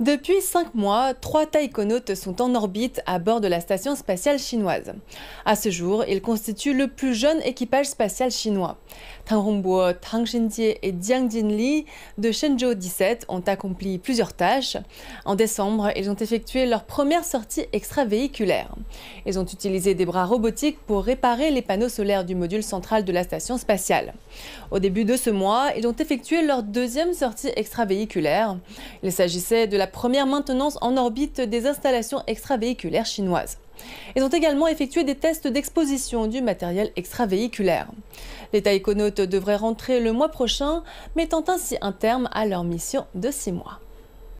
Depuis cinq mois, trois taïkonautes sont en orbite à bord de la station spatiale chinoise. À ce jour, ils constituent le plus jeune équipage spatial chinois. Tang Rongbo, Tang Shenjie et Jiang Jinli de Shenzhou 17 ont accompli plusieurs tâches. En décembre, ils ont effectué leur première sortie extravéhiculaire. Ils ont utilisé des bras robotiques pour réparer les panneaux solaires du module central de la station spatiale. Au début de ce mois, ils ont effectué leur deuxième sortie extravéhiculaire. Il s'agissait de la première maintenance en orbite des installations extravéhiculaires chinoises. Ils ont également effectué des tests d'exposition du matériel extravéhiculaire. Les taïkonautes devraient rentrer le mois prochain, mettant ainsi un terme à leur mission de six mois.